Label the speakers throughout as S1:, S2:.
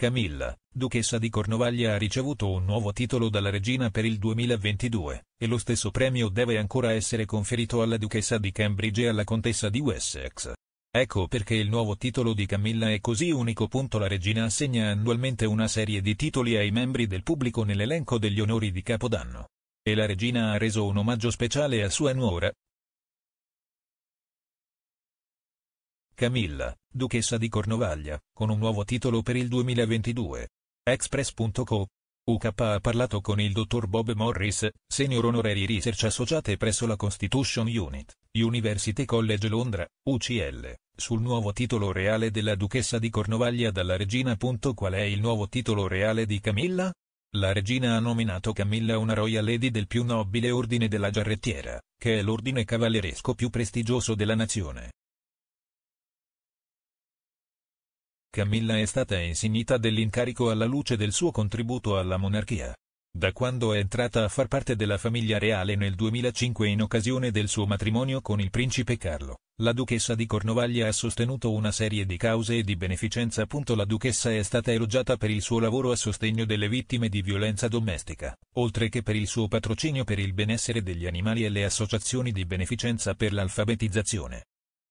S1: Camilla, duchessa di Cornovaglia ha ricevuto un nuovo titolo dalla regina per il 2022, e lo stesso premio deve ancora essere conferito alla duchessa di Cambridge e alla contessa di Wessex. Ecco perché il nuovo titolo di Camilla è così unico. La regina assegna annualmente una serie di titoli ai membri del pubblico nell'elenco degli onori di Capodanno. E la regina ha reso un omaggio
S2: speciale a sua nuora,
S1: Camilla, duchessa di Cornovaglia, con un nuovo titolo per il 2022. Express.co. UK ha parlato con il dottor Bob Morris, Senior Honorary Research Associate presso la Constitution Unit, University College Londra, UCL, sul nuovo titolo reale della duchessa di Cornovaglia dalla regina. Qual è il nuovo titolo reale di Camilla? La regina ha nominato Camilla una Royal Lady del più nobile ordine della giarrettiera, che è l'ordine cavalleresco più prestigioso della nazione. Camilla è stata insignita dell'incarico alla luce del suo contributo alla monarchia. Da quando è entrata a far parte della famiglia reale nel 2005 in occasione del suo matrimonio con il principe Carlo, la duchessa di Cornovaglia ha sostenuto una serie di cause e di beneficenza. La duchessa è stata elogiata per il suo lavoro a sostegno delle vittime di violenza domestica, oltre che per il suo patrocinio per il benessere degli animali e le associazioni di beneficenza per l'alfabetizzazione.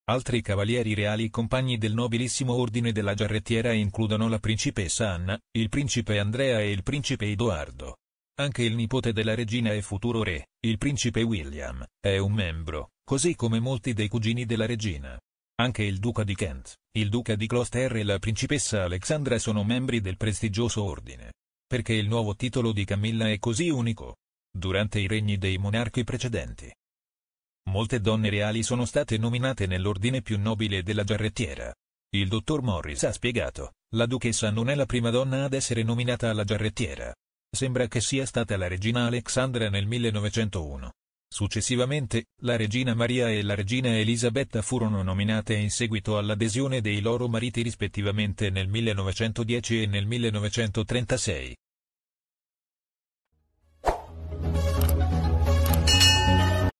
S1: Altri cavalieri reali compagni del nobilissimo ordine della giarrettiera includono la principessa Anna, il principe Andrea e il principe Edoardo. Anche il nipote della regina e futuro re, il principe William, è un membro, così come molti dei cugini della regina. Anche il duca di Kent, il duca di Gloucester e la principessa Alexandra sono membri del prestigioso ordine. Perché il nuovo titolo di Camilla è così unico? Durante i regni dei monarchi precedenti, molte donne reali sono state nominate nell'ordine più nobile della giarrettiera. Il dottor Morris ha spiegato, la duchessa non è la prima donna ad essere nominata alla giarrettiera. Sembra che sia stata la regina Alexandra nel 1901. Successivamente, la regina Maria e la regina Elisabetta furono nominate in seguito all'adesione dei loro mariti rispettivamente nel 1910 e nel 1936.